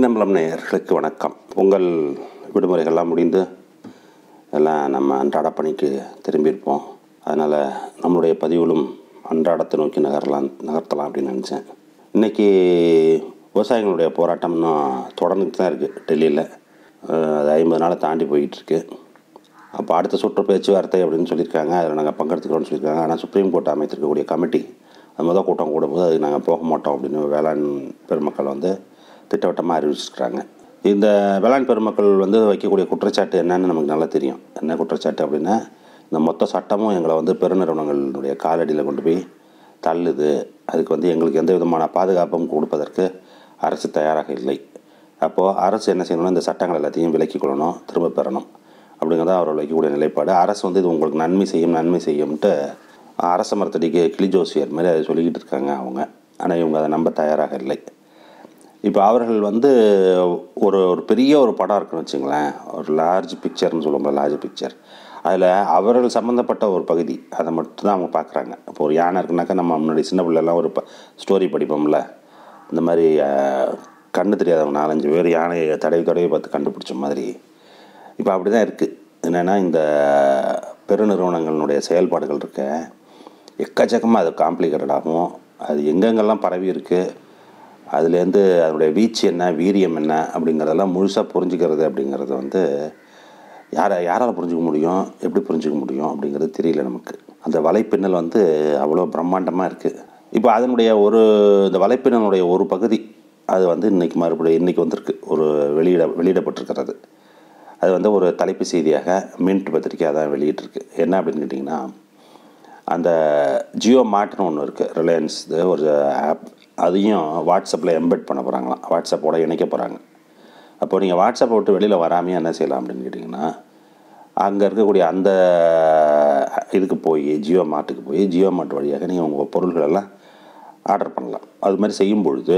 மின்னம்பலம் நேயர்களுக்கு வணக்கம் பொங்கல் விடுமுறைகள்லாம் முடிந்து எல்லாம் நம்ம அன்றாட பணிக்கு திரும்பியிருப்போம் அதனால் நம்மளுடைய பதிவுகளும் அன்றாடத்தை நோக்கி நகரலாம் நகர்த்தலாம் அப்படின்னு நினச்சேன் இன்றைக்கி விவசாயிகளுடைய போராட்டம் இன்னும் தொடர்ந்துட்டு தான் இருக்குது டெல்லியில் அது ஐம்பது நாளை தாண்டி போய்கிட்டுருக்கு அப்போ அடுத்த சுற்று பேச்சுவார்த்தை அப்படின்னு சொல்லியிருக்காங்க அதில் நாங்கள் பங்கெடுத்துக்கிறோம்னு சொல்லியிருக்காங்க ஆனால் சுப்ரீம் கோர்ட் அமைத்திருக்கக்கூடிய கமிட்டி அது மொதல் கூட்டம் கூடும்போது அதுக்கு நாங்கள் போக மாட்டோம் அப்படின்னு வேளாண் பெருமக்கள் வந்து திட்டவட்டமாக அறிவிச்சிருக்கிறாங்க இந்த வேளாண் பெருமக்கள் வந்து வைக்கக்கூடிய குற்றச்சாட்டு என்னன்னு நமக்கு நல்லா தெரியும் என்ன குற்றச்சாட்டு அப்படின்னா இந்த மொத்த சட்டமும் எங்களை வந்து பெருநிறுவனங்களுடைய காலடியில் கொண்டு போய் தள்ளுது அதுக்கு வந்து எங்களுக்கு எந்த விதமான பாதுகாப்பும் கொடுப்பதற்கு அரசு தயாராக இல்லை அப்போது அரசு என்ன செய்யணும்னா இந்த சட்டங்கள் எல்லாத்தையும் விலக்கி கொள்ளணும் திரும்ப பெறணும் அப்படிங்கிறத அவர்கள் வைக்கக்கூடிய நிலைப்பாடு அரசு வந்து இது உங்களுக்கு நன்மை செய்யும் நன்மை செய்யும்ட்டு அரச மரத்தடிக்கு கிளி ஜோசியர் மாதிரி அதை சொல்லிக்கிட்டு இருக்காங்க அவங்க ஆனால் இவங்க அதை நம்ப தயாராக இல்லை இப்போ அவர்கள் வந்து ஒரு ஒரு பெரிய ஒரு படம் இருக்குன்னு வச்சுங்களேன் ஒரு லார்ஜ் பிக்சர்னு சொல்லுவோம்ல லார்ஜ் பிக்சர் அதில் அவர்கள் சம்மந்தப்பட்ட ஒரு பகுதி அதை மட்டும்தான் அவங்க பார்க்குறாங்க இப்போ ஒரு யானை இருக்குனாக்கா நம்ம முன்னாடி சின்ன பிள்ளைலாம் ஒரு ப ஸ்டோரி படிப்போம்ல இந்த மாதிரி கண்ணு தெரியாதவங்க நாலஞ்சு பேர் யானையை தடவி தடவி பார்த்து கண்டுபிடிச்ச மாதிரி இப்போ அப்படி தான் இருக்குது என்னென்னா இந்த பெருநிறுவனங்களுடைய செயல்பாடுகள் இருக்க எக்கச்சக்கமாக அது காம்ப்ளிகேட்டடாகும் அது எங்கெங்கெல்லாம் பரவி இருக்குது அதுலேருந்து அதனுடைய வீச்சு என்ன வீரியம் என்ன அப்படிங்கிறதெல்லாம் முழுசாக புரிஞ்சுக்கிறது அப்படிங்கிறது வந்து யாரை யாரால் புரிஞ்சிக்க முடியும் எப்படி புரிஞ்சிக்க முடியும் அப்படிங்கிறது தெரியல நமக்கு அந்த வலைப்பின்னல் வந்து அவ்வளோ பிரம்மாண்டமாக இருக்குது இப்போ அதனுடைய ஒரு இந்த வலைப்பின்னலுடைய ஒரு பகுதி அது வந்து இன்றைக்கி மறுபடியும் இன்றைக்கி வந்திருக்கு ஒரு வெளியிட வெளியிடப்பட்டிருக்கிறது அது வந்து ஒரு தலைப்பு செய்தியாக மின்ட் பத்திரிக்கை அதான் வெளியிட்டிருக்கு என்ன அப்படின்னு கேட்டிங்கன்னா அந்த ஜியோ மார்ட்னு ஒன்று இருக்குது ரிலையன்ஸ் ஒரு ஆப் அதையும் வாட்ஸ்அப்பில் எம்பெட் பண்ண போகிறாங்களாம் வாட்ஸ்அப்போட இணைக்க போகிறாங்க அப்போ நீங்கள் வாட்ஸ்அப்பை விட்டு வெளியில் வராமையே என்ன செய்யலாம் அப்படின்னு கேட்டிங்கன்னா அங்கே இருக்கக்கூடிய அந்த இதுக்கு போய் ஜியோ மார்ட்டுக்கு போய் ஜியோ மார்ட் வழியாக நீங்கள் உங்கள் பொருள்களெல்லாம் ஆர்டர் பண்ணலாம் அது மாதிரி செய்யும் பொழுது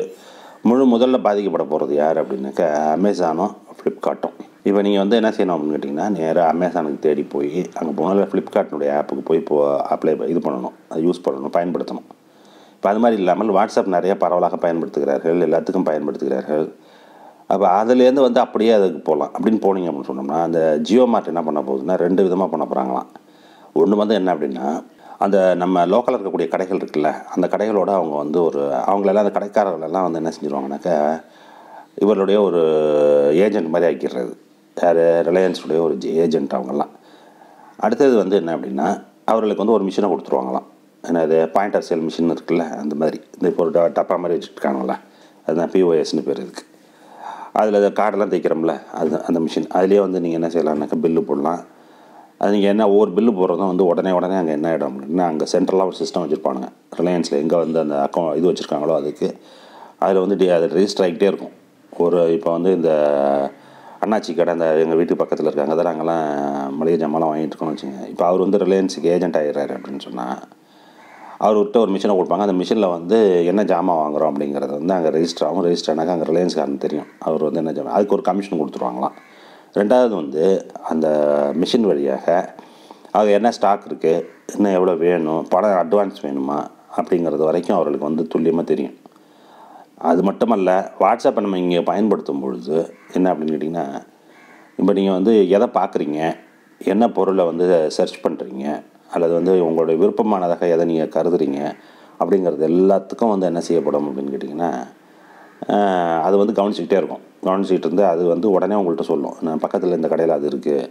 முழு முதல்ல பாதிக்கப்பட போகிறது யார் அப்படின்னாக்கா அமேசானும் ஃப்ளிப்கார்ட்டும் இப்போ நீங்கள் வந்து என்ன செய்யணும் அப்படின்னு கேட்டிங்கன்னா நேராக அமேசானுக்கு தேடி போய் அங்கே போனால் ஃப்ளிப்கார்ட்னுடைய ஆப்புக்கு போய் இப்போ அப்ளை இது பண்ணணும் அதை யூஸ் பண்ணணும் பயன்படுத்தணும் இப்போ அது மாதிரி இல்லாமல் வாட்ஸ்அப் நிறைய பரவலாக பயன்படுத்துகிறார்கள் எல்லாத்துக்கும் பயன்படுத்துகிறார்கள் அப்போ அதுலேருந்து வந்து அப்படியே அதுக்கு போகலாம் அப்படின்னு போனீங்க அப்படின்னு சொன்னோம்னா அந்த ஜியோ மார்ட் என்ன பண்ண போகுதுன்னா ரெண்டு விதமாக பண்ண போகிறாங்களாம் ஒன்று வந்து என்ன அப்படின்னா அந்த நம்ம லோக்கலில் இருக்கக்கூடிய கடைகள் இருக்குல்ல அந்த கடைகளோடு அவங்க வந்து ஒரு அவங்களெல்லாம் அந்த கடைக்காரர்களெல்லாம் வந்து என்ன செஞ்சுருவாங்கனாக்கா இவருடைய ஒரு ஏஜென்ட் மாதிரி ஆக்கிடுறது யார் ரிலையன்ஸுடைய ஒரு ஏஜென்ட் அவங்கெல்லாம் அடுத்தது வந்து என்ன அப்படின்னா அவர்களுக்கு வந்து ஒரு மிஷினை கொடுத்துருவாங்களாம் என்னது பாயிண்ட் ஆஃப் சேல் மிஷின் இருக்குல்ல அந்த மாதிரி இந்த இப்போ ஒரு டப்பா மாதிரி வச்சுருக்காங்களா அதுதான் பிஓஎஸ்னு பேர் இருக்குது அதில் அந்த கார்டெல்லாம் தைக்கிறோம்ல அது அந்த மிஷின் அதுலேயே வந்து நீங்கள் என்ன செய்யலாம்னாக்கா பில்லு போடலாம் அது நீங்கள் என்ன ஒவ்வொரு பில்லு போடுறதும் வந்து உடனே உடனே அங்கே என்ன ஆகிடும் அப்படின்னா அங்கே சென்ட்ரலாக ஒரு சிஸ்டம் வச்சுருப்பாங்க ரிலையன்ஸில் எங்கே வந்து அந்த அக்கௌண்ட் இது வச்சுருக்காங்களோ அதுக்கு அதில் வந்து டி அது ரிஜிஸ்டர் ஆகிட்டே இருக்கும் ஒரு இப்போ வந்து இந்த அண்ணாச்சி கடை அந்த எங்கள் வீட்டு பக்கத்தில் இருக்காங்க அதெல்லாம் நாங்கள்லாம் மளிகை ஜாமான்லாம் வாங்கிட்டு இருக்கோம்னு வச்சுங்க இப்போ அவர் வந்து ரிலையன்ஸுக்கு ஏஜென்ட் ஆகிடுறாரு அப்படின்னு சொன்னால் விட்ட ஒரு மிஷினை கொடுப்பாங்க அந்த மிஷினில் வந்து என்ன ஜாமான் வாங்குகிறோம் அப்படிங்கிறது வந்து அங்கே ரெஜிஸ்டர் ஆகும் ரெஜிஸ்டர் ஆனாக்கா அங்கே ரிலையன்ஸ்காரன் தெரியும் அவர் வந்து என்ன ஜாமான் அதுக்கு ஒரு கமிஷன் கொடுத்துருவாங்களாம் ரெண்டாவது வந்து அந்த மிஷின் வழியாக அது என்ன ஸ்டாக் இருக்குது இன்னும் எவ்வளோ வேணும் பணம் அட்வான்ஸ் வேணுமா அப்படிங்கிறது வரைக்கும் அவர்களுக்கு வந்து துல்லியமாக தெரியும் அது மட்டுமல்ல வாட்ஸ்அப்பை நம்ம இங்கே பயன்படுத்தும் பொழுது என்ன அப்படின்னு கேட்டிங்கன்னா இப்போ நீங்கள் வந்து எதை பார்க்குறீங்க என்ன பொருளை வந்து சர்ச் பண்ணுறீங்க அல்லது வந்து உங்களுடைய விருப்பமானதாக எதை நீங்கள் கருதுறீங்க அப்படிங்கிறது எல்லாத்துக்கும் வந்து என்ன செய்யப்படும் அப்படின்னு கேட்டிங்கன்னா அது வந்து கவனிச்சிக்கிட்டே இருக்கும் கவனிச்சிக்கிட்டு இருந்து அது வந்து உடனே உங்கள்கிட்ட சொல்லும் நான் பக்கத்தில் இந்த கடையில் அது இருக்குது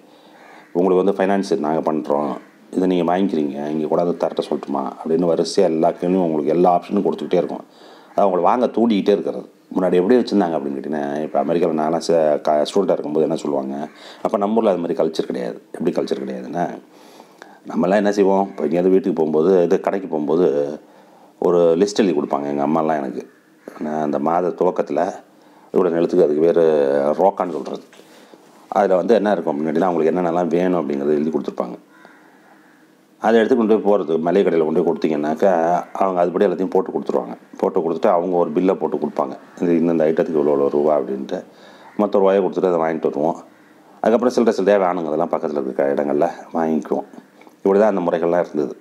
உங்களுக்கு வந்து ஃபைனான்ஸ் நாங்கள் பண்ணுறோம் இதை நீங்கள் வாங்கிக்கிறீங்க இங்கே கூட தரட்ட சொல்லட்டுமா அப்படின்னு வரிசையாக எல்லா கேள்வியும் உங்களுக்கு எல்லா ஆப்ஷனும் கொடுத்துக்கிட்டே இருக்கும் அது அவங்களை வாங்க தூண்டிக்கிட்டே இருக்கிறது முன்னாடி எப்படி வச்சுருந்தாங்க அப்படின்னு கேட்டிங்கன்னா இப்போ அமெரிக்காவில் நான்லாம் ஸ்டூடெண்ட்டாக இருக்கும்போது என்ன சொல்லுவாங்க அப்போ நம்ம ஊரில் அது மாதிரி கல்ச்சர் கிடையாது எப்படி கல்ச்சர் கிடையாதுன்னா நம்மலாம் என்ன செய்வோம் இப்போ எங்கேயாவது வீட்டுக்கு போகும்போது இது கடைக்கு போகும்போது ஒரு லிஸ்ட் எழுதி கொடுப்பாங்க எங்கள் அம்மாலாம் எனக்கு நான் அந்த மாத துவக்கத்தில் இவ்வளோ நிலத்துக்கு அதுக்கு பேர் ரோக்கான்னு சொல்கிறது அதில் வந்து என்ன இருக்கும் முன்னாடிலாம் அவங்களுக்கு என்னென்னலாம் வேணும் அப்படிங்கிறத எழுதி கொடுத்துருப்பாங்க அதை எடுத்து கொண்டு போய் போகிறது மளிகை கடையில் கொண்டு போய் கொடுத்தீங்கன்னாக்கா அவங்க அதுபடி எல்லாத்தையும் போட்டு கொடுத்துருவாங்க போட்டு கொடுத்துட்டு அவங்க ஒரு பில்லை போட்டு கொடுப்பாங்க இந்த இந்தந்த ஐட்டத்துக்கு இவ்வளோ ரூபா அப்படின்ட்டு மற்ற ரூபாயை கொடுத்துட்டு அதை வாங்கிட்டு வருவோம் அதுக்கப்புறம் சில்லற சில்லறையாக வேணுங்க அதெல்லாம் பக்கத்தில் இருக்கிற இடங்களில் வாங்கிக்குவோம் இப்படி தான் அந்த முறைகள்லாம் இருந்தது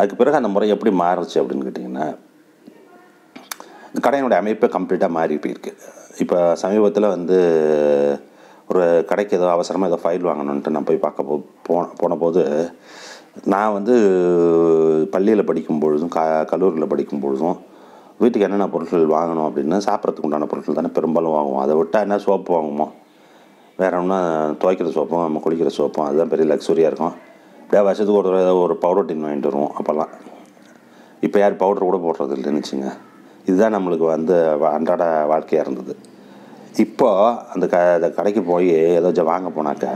அதுக்கு பிறகு அந்த முறை எப்படி மாறுச்சு அப்படின்னு கேட்டிங்கன்னா கடையினுடைய அமைப்பே கம்ப்ளீட்டாக மாறி போயிருக்கு இப்போ சமீபத்தில் வந்து ஒரு கடைக்கு ஏதோ அவசரமாக ஏதோ ஃபைல் வாங்கணுன்ட்டு நான் போய் பார்க்க போ போன போனபோது நான் வந்து பள்ளியில் படிக்கும் பொழுதும் க கல்லூரியில் படிக்கும் பொழுதும் வீட்டுக்கு என்னென்ன பொருட்கள் வாங்கணும் அப்படின்னா சாப்பிட்றதுக்கு உண்டான பொருட்கள் தானே பெரும்பாலும் வாங்குவோம் அதை விட்டால் என்ன சோப்பு வாங்குவோம் வேறு ஒன்றும் துவைக்கிற சோப்பும் குளிக்கிற சோப்பும் அதுதான் பெரிய லக்ஸுரியாக இருக்கும் ஏதாவது வருஷத்துக்கு ஒரு ஏதாவது ஒரு பவுடர் டின் வாங்கிட்டு வருவோம் அப்போல்லாம் இப்போ யார் பவுடர் கூட போடுறது இல்லைன்னு வச்சுங்க இதுதான் நம்மளுக்கு வந்து அன்றாட வாழ்க்கையாக இருந்தது இப்போ அந்த க அந்த கடைக்கு போய் ஏதாச்சும் வாங்க போனாக்க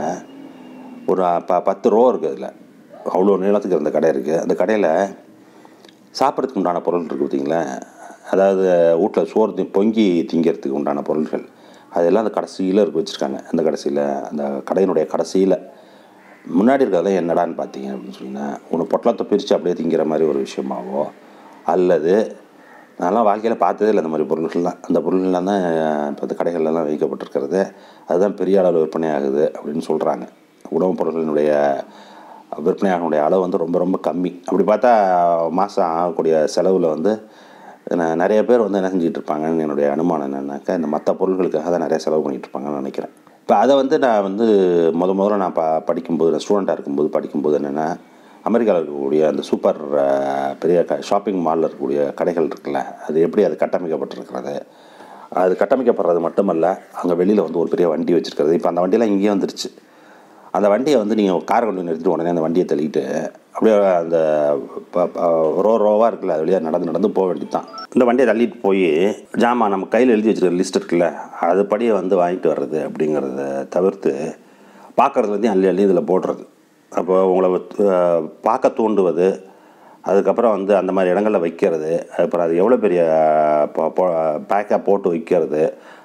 ஒரு ப பத்து ரூபா இருக்குது அதில் அவ்வளோ நீளத்துக்கு இருந்த கடை இருக்குது அந்த கடையில் சாப்பிட்றதுக்கு உண்டான பொருள் இருக்குது பார்த்தீங்களா அதாவது வீட்டில் சோறு பொங்கி திங்கிறதுக்கு உண்டான பொருள்கள் அதெல்லாம் அந்த கடைசியில் இருக்க வச்சுருக்காங்க அந்த கடைசியில் அந்த கடையினுடைய கடைசியில் முன்னாடி இருக்கிறத என்னடான்னு பார்த்தீங்க அப்படின்னு சொன்னீங்கன்னா ஒன்று பொட்டலத்தை பிரித்து அப்படியே திங்கிற மாதிரி ஒரு விஷயமாவோ அல்லது நான்லாம் வாழ்க்கையில் பார்த்ததே இல்லை அந்த மாதிரி பொருள்கள்லாம் அந்த பொருள்கள்லாம் தான் இப்போ அந்த கடைகள்லாம் வைக்கப்பட்டிருக்கிறது அதுதான் பெரிய அளவில் விற்பனை ஆகுது அப்படின்னு சொல்கிறாங்க உணவுப் பொருட்களினுடைய விற்பனையாகனுடைய அளவு வந்து ரொம்ப ரொம்ப கம்மி அப்படி பார்த்தா மாதம் ஆகக்கூடிய செலவில் வந்து நிறைய பேர் வந்து என்ன செஞ்சிகிட்டு இருப்பாங்கன்னு என்னுடைய அனுமானம் என்னன்னாக்கா இந்த மற்ற பொருள்களுக்காக தான் நிறைய செலவு பண்ணிகிட்டு இருப்பாங்கன்னு நினைக்கிறேன் இப்போ அதை வந்து நான் வந்து முத முதல்ல நான் ப படிக்கும்போது நான் ஸ்டூடெண்ட்டாக இருக்கும்போது படிக்கும்போது என்னென்னா அமெரிக்காவில் இருக்கக்கூடிய அந்த சூப்பர் பெரிய க ஷாப்பிங் மாலில் இருக்கக்கூடிய கடைகள் இருக்குல்ல அது எப்படி அது கட்டமைக்கப்பட்டிருக்கிறது அது கட்டமைக்கப்படுறது மட்டுமல்ல அங்கே வெளியில் வந்து ஒரு பெரிய வண்டி வச்சுருக்கிறது இப்போ அந்த வண்டியெலாம் இங்கேயே வந்துருச்சு அந்த வண்டியை வந்து நீங்கள் காரை கொண்டு நிறுத்திட்டு உடனே அந்த வண்டியை தள்ளிட்டு அப்படியே அந்த ரோ ரோவாக இருக்குல்ல அது வழியாக நடந்து நடந்து போக வேண்டியது தான் இந்த வண்டியை தள்ளிட்டு போய் ஜாமான் நம்ம கையில் எழுதி வச்சுருக்க லிஸ்ட் இருக்குல்ல அதுபடியே வந்து வாங்கிட்டு வர்றது அப்படிங்கிறத தவிர்த்து வந்து அள்ளி அள்ளி இதில் போடுறது அப்போ உங்களை பார்க்க தூண்டுவது அதுக்கப்புறம் வந்து அந்த மாதிரி இடங்களில் வைக்கிறது அப்புறம் அது எவ்வளோ பெரிய பேக்காக போட்டு வைக்கிறது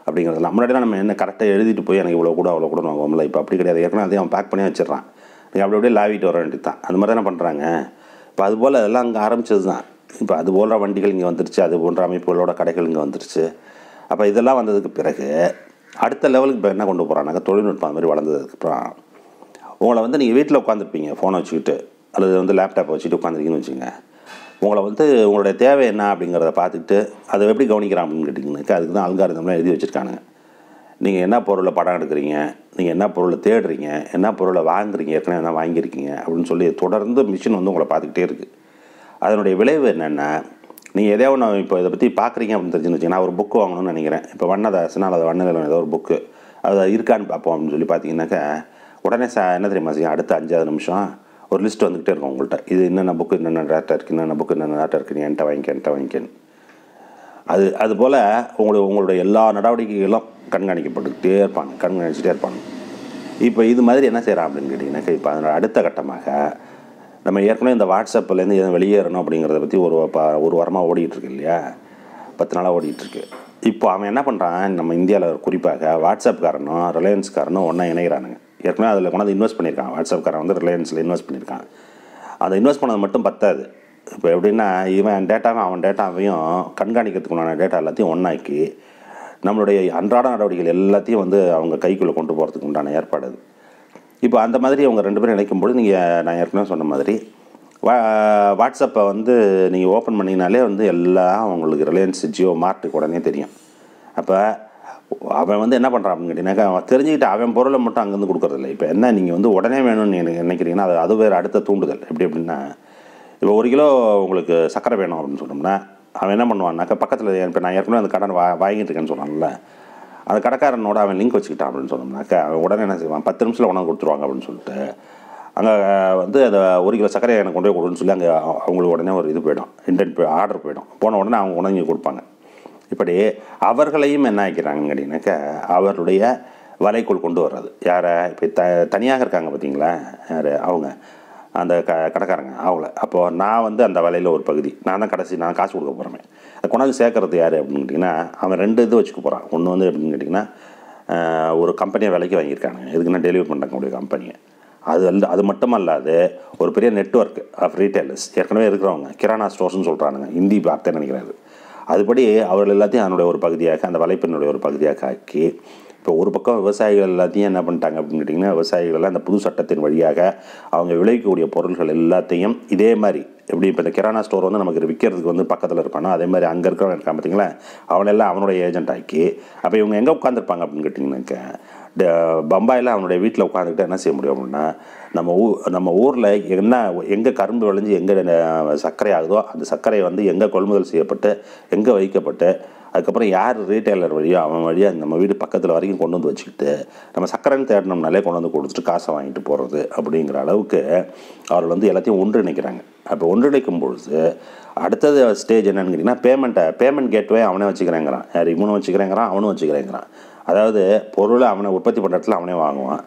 அப்படிங்கிறதுலாம் முன்னாடிலாம் நம்ம என்ன கரெக்டாக எழுதிட்டு போய் எனக்கு இவ்வளோ கூட அவ்வளோ கூட வாங்குவோம்ல இப்போ அப்படி கிடையாது ஏற்கனவே அதையும் அவன் பேக் பண்ணி வச்சிடறான் அப்படியே அப்படி அப்படியே லாவிட்டு வர வேண்டியது தான் அது மாதிரி தானே பண்ணுறாங்க இப்போ அதுபோல் அதெல்லாம் அங்கே ஆரம்பித்தது தான் இப்போ அது போன்ற வண்டிகள் இங்கே வந்துருச்சு அது போன்ற அமைப்புகளோட கடைகள் இங்கே வந்துருச்சு அப்போ இதெல்லாம் வந்ததுக்கு பிறகு அடுத்த லெவலுக்கு இப்போ என்ன கொண்டு போகிறாங்க தொழில்நுட்பம் அது மாதிரி வளர்ந்ததுக்கு அப்புறம் உங்களை வந்து நீங்கள் வீட்டில் உட்காந்துருப்பீங்க ஃபோனை வச்சுக்கிட்டு அல்லது வந்து லேப்டாப் வச்சுட்டு உட்காந்துருக்கீங்கன்னு வச்சுங்க உங்களை வந்து உங்களுடைய தேவை என்ன அப்படிங்கிறத பார்த்துக்கிட்டு அதை எப்படி கவனிக்கிறான் அப்படின்னு கேட்டிங்கனாக்கா அதுக்கு தான் அல்காரதம்லாம் எழுதி வச்சுருக்கானுங்க நீங்கள் என்ன பொருளை படம் எடுக்கிறீங்க நீங்கள் என்ன பொருளை தேடுறீங்க என்ன பொருளை வாங்குறீங்க ஏற்கனவே என்ன வாங்கியிருக்கீங்க அப்படின்னு சொல்லி தொடர்ந்து மிஷின் வந்து உங்களை பார்த்துக்கிட்டே இருக்குது அதனுடைய விளைவு என்னென்னா நீங்கள் எதோ ஒன்று இப்போ இதை பற்றி பார்க்குறீங்க அப்படின்னு தெரிஞ்சுன்னு வச்சிங்கன்னா ஒரு புக்கு வாங்கணும்னு நினைக்கிறேன் இப்போ வண்ணதாசனால் அது வண்ணதில் ஏதோ ஒரு புக்கு அது இருக்கான்னு பார்ப்போம் அப்படின்னு சொல்லி பார்த்தீங்கன்னாக்கா உடனே சா என்ன தெரியுமா செய்யும் அடுத்த அஞ்சாவது நிமிஷம் ஒரு லிஸ்ட் வந்துக்கிட்டே இருக்கும் உங்கள்கிட்ட இது என்னென்ன புக்கு என்னென்ன டேட்டா இருக்குது என்னென்ன புக்கு என்னென்ன டேட்டா இருக்குது நீ என்கிட்ட வாங்கிக்க என்கிட்ட வாங்கிக்கன்னு அது அதுபோல் உங்களுடைய உங்களுடைய எல்லா நடவடிக்கைகளும் கண்காணிக்கப்பட்டுக்கிட்டே இருப்பாங்க கண்காணிச்சுட்டே இருப்பாங்க இப்போ இது மாதிரி என்ன செய்கிறான் அப்படின்னு கேட்டிங்கன்னாக்கா இப்போ அதனோட அடுத்த கட்டமாக நம்ம ஏற்கனவே இந்த வாட்ஸ்அப்லேருந்து எதுவும் வெளியேறணும் அப்படிங்கிறத பற்றி ஒரு ப ஒரு வாரமாக ஓடிட்டுருக்கு இல்லையா பத்து நாளாக ஓடிட்டுருக்கு இப்போ அவன் என்ன பண்ணுறான் நம்ம இந்தியாவில் குறிப்பாக வாட்ஸ்அப்காரனும் ரிலையன்ஸ்காரனும் ஒன்றா இணைகிறானுங்க ஏற்கனவே அதில் கொண்டாந்து இன்வெஸ்ட் பண்ணியிருக்கான் வாட்ஸ்அப்காரன் வந்து ரிலையன்ஸில் இன்வெஸ்ட் பண்ணியிருக்கான் அதை இன்வெஸ்ட் பண்ணது மட்டும் பத்தாது இப்போ எப்படின்னா இவன் டேட்டாவும் அவன் டேட்டாவையும் கண்காணிக்கிறதுக்குண்டான டேட்டா எல்லாத்தையும் ஒன்றாக்கி நம்மளுடைய அன்றாட நடவடிக்கைகள் எல்லாத்தையும் வந்து அவங்க கைக்குள்ளே கொண்டு போகிறதுக்கு உண்டான ஏற்பாடு அது இப்போ அந்த மாதிரி அவங்க ரெண்டு பேரும் நினைக்கும்போது நீங்கள் நான் ஏற்கனவே சொன்ன மாதிரி வா வாட்ஸ்அப்பை வந்து நீங்கள் ஓப்பன் பண்ணிங்கனாலே வந்து எல்லாம் அவங்களுக்கு ரிலையன்ஸ் ஜியோ மார்ட்டுக்கு உடனே தெரியும் அப்போ அவன் வந்து என்ன பண்ணுறான் அப்படின்னு அவன் தெரிஞ்சுக்கிட்டு அவன் பொருளை மட்டும் அங்கேருந்து கொடுக்குறதில்ல இப்போ என்ன நீங்கள் வந்து உடனே வேணும்னு எனக்கு நினைக்கிறீங்கன்னா அது அது வேறு அடுத்த தூண்டுதல் எப்படி அப்படின்னா இப்போ ஒரு கிலோ உங்களுக்கு சர்க்கரை வேணும் அப்படின்னு சொன்னோம்னா அவன் என்ன பண்ணுவான்னாக்கா பக்கத்தில் இப்போ நான் ஏற்கனவே அந்த கடன் வா வாங்கிட்டு இருக்கேன்னு சொன்னான்ல அந்த கடைக்காரனோட அவன் லிங்க் வச்சுக்கிட்டான் அப்படின்னு சொன்னோம்னாக்கா அவன் உடனே என்ன செய்வான் பத்து நிமிஷத்தில் உணவு கொடுத்துருவாங்க அப்படின்னு சொல்லிட்டு அங்கே வந்து அதை ஒரு கிலோ சக்கரை எனக்கு கொண்டு போய் கொடுன்னு சொல்லி அங்கே அவங்களுக்கு உடனே ஒரு இது போயிடும் இன்டென்ட் போய் ஆர்டர் போயிடும் போன உடனே அவங்க உணவு கொடுப்பாங்க இப்படி அவர்களையும் என்ன ஆகிக்கிறாங்க கேட்டிங்கனாக்கா அவருடைய வலைக்குள் கொண்டு வர்றது யாரை இப்போ த தனியாக இருக்காங்க பார்த்தீங்களா யார் அவங்க அந்த க கடைக்காரங்க ஆகலை அப்போது நான் வந்து அந்த வேலையில் ஒரு பகுதி நான் தான் கடைசி நான் காசு கொடுக்க போகிறேன் அதை கொண்டாந்து சேர்க்கறது யார் அப்படின்னு கேட்டிங்கன்னா அவன் ரெண்டு இது வச்சுக்க போகிறான் ஒன்று வந்து எப்படின்னு கேட்டிங்கன்னா ஒரு கம்பெனியை விலைக்கு வாங்கியிருக்காங்க எதுக்குன்னா டெலிவரி பண்ணுறக்கூடிய கம்பெனியை அது வந்து அது மட்டும் அல்லாது ஒரு பெரிய நெட்ஒர்க் ஆஃப் ரீட்டைலர்ஸ் ஏற்கனவே இருக்கிறவங்க கிரானா ஸ்டோர்ஸ்னு சொல்கிறானுங்க ஹிந்தி வார்த்தை நினைக்கிறாரு அதுபடி அவர்கள் எல்லாத்தையும் அதனுடைய ஒரு பகுதியாக அந்த வலைப்பெண்ணுடைய ஒரு பகுதியாக ஆக்கி இப்போ ஒரு பக்கம் விவசாயிகள் எல்லாத்தையும் என்ன பண்ணிட்டாங்க அப்படின்னு கேட்டிங்கன்னா அந்த புது சட்டத்தின் வழியாக அவங்க விளைவிக்கக்கூடிய பொருள்கள் எல்லாத்தையும் இதே மாதிரி எப்படி இப்போ இந்த கிரானா ஸ்டோர் வந்து நமக்கு விற்கிறதுக்கு வந்து பக்கத்தில் இருப்பானோ அதே மாதிரி அங்கே இருக்கிறவன் இருக்கான் பார்த்தீங்களா அவனெல்லாம் அவனுடைய ஏஜென்ட் ஆக்கி அப்போ இவங்க எங்கே உட்காந்துருப்பாங்க அப்படின்னு கேட்டிங்கன்னாக்க பம்பாயில் அவனுடைய வீட்டில் உட்காந்துக்கிட்டு என்ன செய்ய முடியும் அப்படின்னா நம்ம ஊ நம்ம ஊரில் என்ன எங்கே கரும்பு விளைஞ்சு எங்கே சர்க்கரை ஆகுதோ அந்த சர்க்கரை வந்து எங்கே கொள்முதல் செய்யப்பட்டு எங்கே வைக்கப்பட்டு அதுக்கப்புறம் யார் ரீட்டைலர் வழியோ அவன் வழியாக நம்ம வீடு பக்கத்தில் வரைக்கும் கொண்டு வந்து வச்சுக்கிட்டு நம்ம சக்கரன் தேடினோம்னாலே கொண்டு வந்து கொடுத்துட்டு காசை வாங்கிட்டு போகிறது அப்படிங்கிற அளவுக்கு அவர்கள் வந்து எல்லாத்தையும் ஒன்றிணைக்கிறாங்க அப்போ ஒன்றிணைக்கும் பொழுது அடுத்தது ஸ்டேஜ் என்னென்னு கேட்டிங்கன்னா பேமெண்ட்டை பேமெண்ட் கேட்வே அவனே வச்சுக்கிறேங்கிறான் யார் இவனும் வச்சுக்கிறேங்கிறான் அவனும் வச்சுக்கிறேங்கிறான் அதாவது பொருளை அவனை உற்பத்தி பண்ணுற இடத்துல அவனே வாங்குவான்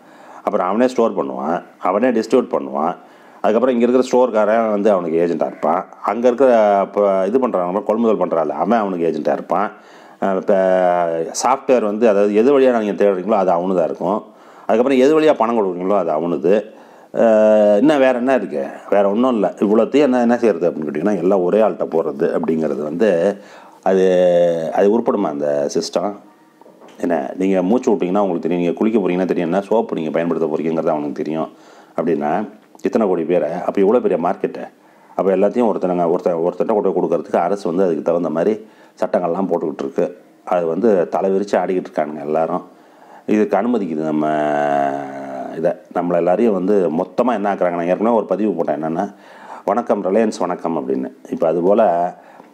அப்புறம் அவனே ஸ்டோர் பண்ணுவான் அவனே டிஸ்ட்ரிபியூட் பண்ணுவான் அதுக்கப்புறம் இங்கே இருக்கிற ஸ்டோர்காரன் வந்து அவனுக்கு ஏஜென்ட்டாக இருப்பான் அங்கே இருக்கிற இப்போ இது பண்ணுறாங்க கொள்முதல் பண்ணுறாள் அவன் அவனுக்கு ஏஜெண்ட்டாக இருப்பான் இப்போ சாஃப்ட்வேர் வந்து அதாவது எது வழியாக நாங்கள் தேடுறீங்களோ அது அவனு தான் இருக்கும் அதுக்கப்புறம் எது வழியாக பணம் கொடுக்குறீங்களோ அது அவனுது இன்னும் வேறு என்ன இருக்குது வேறு ஒன்றும் இல்லை இவ்வளோத்தையும் என்ன என்ன செய்கிறது அப்படின்னு கேட்டிங்கன்னா எல்லாம் ஒரே ஆள்கிட்ட போடுறது அப்படிங்கிறது வந்து அது அது உருப்படுமா அந்த சிஸ்டம் என்ன நீங்கள் மூச்சு விட்டிங்கன்னா உங்களுக்கு தெரியும் நீங்கள் குளிக்க போகிறீங்கன்னா தெரியும் என்ன சோப்பு நீங்கள் பயன்படுத்த போகிறீங்கிறது அவனுக்கு தெரியும் அப்படின்னா இத்தனை கோடி பேரை அப்போ இவ்வளோ பெரிய மார்க்கெட்டு அப்போ எல்லாத்தையும் ஒருத்தனங்க ஒருத்த ஒருத்தட்ட கொண்டு கொடுக்கறதுக்கு அரசு வந்து அதுக்கு தகுந்த மாதிரி சட்டங்கள்லாம் போட்டுக்கிட்டு இருக்கு அது வந்து தலைவிரித்து ஆடிக்கிட்டு இருக்கானுங்க எல்லாரும் இதுக்கு அனுமதிக்குது நம்ம இதை நம்மளை எல்லாரையும் வந்து மொத்தமாக என்ன ஆக்குறாங்க நான் ஏற்கனவே ஒரு பதிவு போட்டேன் என்னென்னா வணக்கம் ரிலையன்ஸ் வணக்கம் அப்படின்னு இப்போ அதுபோல்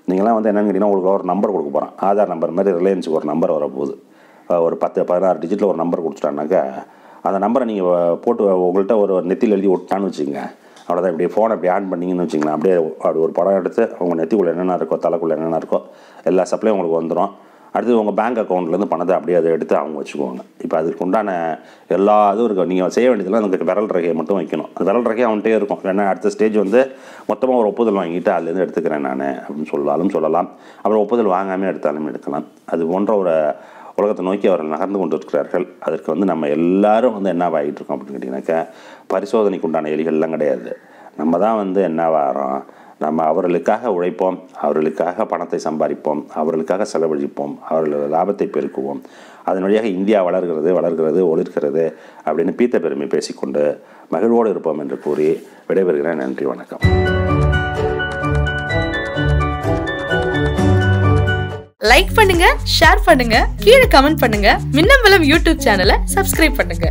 நீங்களாம் வந்து என்னென்னு கேட்டிங்கன்னா உங்களுக்கு ஒரு நம்பர் கொடுக்க போகிறோம் ஆதார் நம்பர் மாதிரி ரிலையன்ஸுக்கு ஒரு நம்பர் வரப்போகுது ஒரு பத்து பதினாறு டிஜிட்டில் ஒரு நம்பர் கொடுத்துட்டாங்கனாக்கா அந்த நம்பரை நீங்கள் போட்டு உங்கள்கிட்ட ஒரு நெத்தியில் எழுதி விட்டான்னு வச்சுக்கோங்க அவ்வளோதான் இப்படி ஃபோனை அப்படி ஆன் பண்ணிங்கன்னு வச்சுக்கலாம் அப்படியே அப்படி ஒரு படம் எடுத்து உங்கள் நெத்திக்குள்ளே என்னென்ன இருக்கோ தலைக்குள்ளே என்னென்ன இருக்கோ எல்லா சப்ளையும் உங்களுக்கு வந்துடும் அடுத்து உங்கள் பேங்க் அக்கௌண்ட்லேருந்து பணத்தை அப்படியே அதை எடுத்து அவங்க வச்சுக்குவாங்க இப்போ அதுக்கு உண்டான எல்லா இதுவும் இருக்கும் நீங்கள் செய்ய வேண்டியதெல்லாம் அந்த விரல் ரகையை மட்டும் வைக்கணும் அந்த விரல் ரகையை அவன்கிட்டே இருக்கும் ஏன்னா அடுத்த ஸ்டேஜ் வந்து மொத்தமாக ஒரு ஒப்புதல் வாங்கிட்டு அதுலேருந்து எடுத்துக்கிறேன் நான் அப்படின்னு சொல்லாலும் சொல்லலாம் அப்புறம் ஒப்புதல் வாங்காமல் எடுத்தாலும் எடுக்கலாம் அது போன்ற ஒரு உலகத்தை நோக்கி அவர்கள் நகர்ந்து கொண்டு இருக்கிறார்கள் அதற்கு வந்து நம்ம எல்லாரும் வந்து என்னவாகிட்டு இருக்கோம் அப்படின்னு கேட்டிங்கனாக்கா பரிசோதனைக்கு உண்டான எலிகள்லாம் கிடையாது நம்ம தான் வந்து என்னவாகிறோம் நம்ம அவர்களுக்காக உழைப்போம் அவர்களுக்காக பணத்தை சம்பாதிப்போம் அவர்களுக்காக செலவழிப்போம் அவர்களோட லாபத்தை பெருக்குவோம் அதன் வழியாக இந்தியா வளர்கிறது வளர்கிறது ஒளிர்கிறது அப்படின்னு பீத்த பெருமை பேசிக்கொண்டு மகிழ்வோடு இருப்போம் என்று கூறி விடைபெறுகிறேன் நன்றி வணக்கம் லைக் பண்ணுங்க ஷேர் பண்ணுங்க கீழே கமெண்ட் பண்ணுங்க மின்னம்பலம் யூடியூப் சேனலை சப்ஸ்கிரைப் பண்ணுங்க